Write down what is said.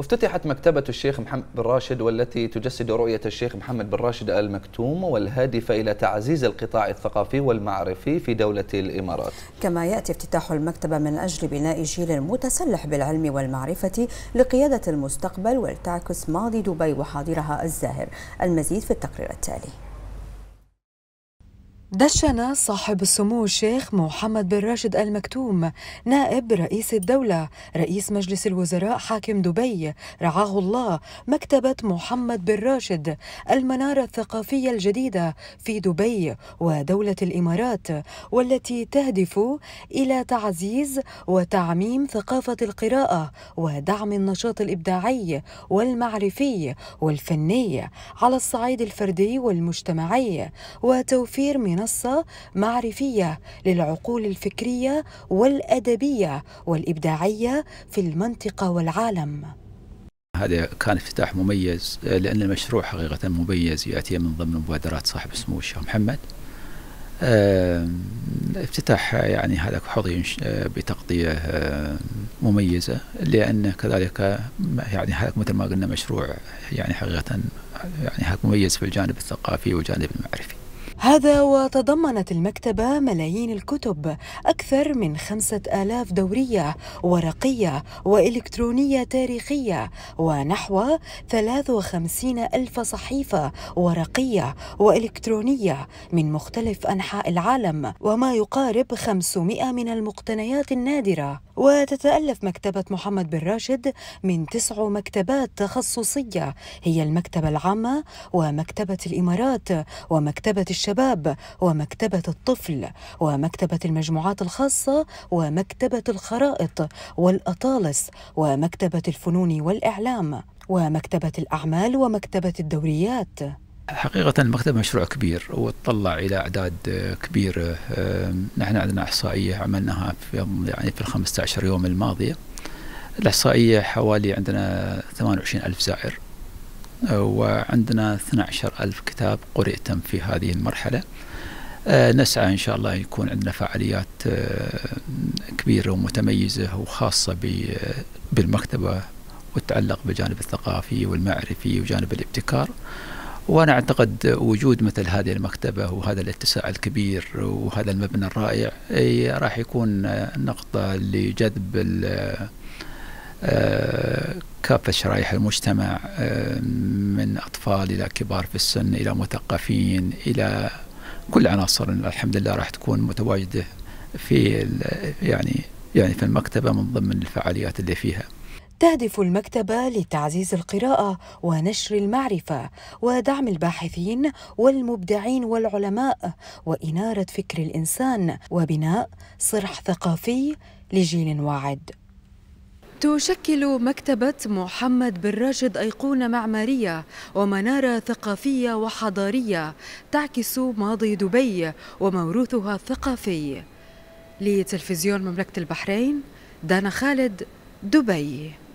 افتتحت مكتبة الشيخ محمد بن راشد والتي تجسد رؤية الشيخ محمد بن راشد المكتوم والهادفة إلى تعزيز القطاع الثقافي والمعرفي في دولة الإمارات كما يأتي افتتاح المكتبة من أجل بناء جيل متسلح بالعلم والمعرفة لقيادة المستقبل ولتعكس ماضي دبي وحاضرها الزاهر المزيد في التقرير التالي دشن صاحب السمو الشيخ محمد بن راشد آل مكتوم نائب رئيس الدولة رئيس مجلس الوزراء حاكم دبي رعاه الله مكتبة محمد بن راشد المنارة الثقافية الجديدة في دبي ودولة الإمارات والتي تهدف إلى تعزيز وتعميم ثقافة القراءة ودعم النشاط الإبداعي والمعرفي والفني على الصعيد الفردي والمجتمعي وتوفير من منصة معرفية للعقول الفكرية والأدبية والإبداعية في المنطقة والعالم هذا كان افتتاح مميز لأن المشروع حقيقة مميز يأتي من ضمن مبادرات صاحب السمو الشيخ محمد افتتاح يعني هذا حظي آه، بتغطية مميزة لأن كذلك يعني هذا مثل ما قلنا مشروع يعني حقيقة يعني هذا مميز في الجانب الثقافي والجانب المعرفي هذا وتضمنت المكتبة ملايين الكتب أكثر من خمسة آلاف دورية ورقية وإلكترونية تاريخية ونحو وخمسين ألف صحيفة ورقية وإلكترونية من مختلف أنحاء العالم وما يقارب 500 من المقتنيات النادرة وتتألف مكتبة محمد بن راشد من تسع مكتبات تخصصية هي المكتبة العامة ومكتبة الإمارات ومكتبة الشرق الشباب ومكتبة الطفل ومكتبة المجموعات الخاصة ومكتبة الخرائط والأطالس ومكتبة الفنون والإعلام ومكتبة الأعمال ومكتبة الدوريات حقيقة المكتب مشروع كبير وتطلع إلى أعداد كبيرة نحن عندنا إحصائية عملناها في يعني في ال 15 يوم الماضية الإحصائية حوالي عندنا 28 ألف زائر وعندنا 12 ألف كتاب قرئ تم في هذه المرحلة آه، نسعى إن شاء الله يكون عندنا فعاليات آه، كبيرة ومتميزة وخاصة آه، بالمكتبة وتتعلق بالجانب الثقافي والمعرفي وجانب الابتكار وأنا أعتقد وجود مثل هذه المكتبة وهذا الاتساع الكبير وهذا المبنى الرائع راح يكون نقطة لجذب كافة شرائح المجتمع آه، من أطفال إلى كبار في السن إلى مثقفين إلى كل عناصر الحمد لله راح تكون متواجدة في يعني يعني في المكتبة من ضمن الفعاليات اللي فيها تهدف المكتبة لتعزيز القراءة ونشر المعرفة ودعم الباحثين والمبدعين والعلماء وإنارة فكر الإنسان وبناء صرح ثقافي لجيل واعد تشكل مكتبة محمد بن راشد أيقونة معمارية ومنارة ثقافية وحضارية تعكس ماضي دبي وموروثها الثقافي لتلفزيون مملكة البحرين دانا خالد دبي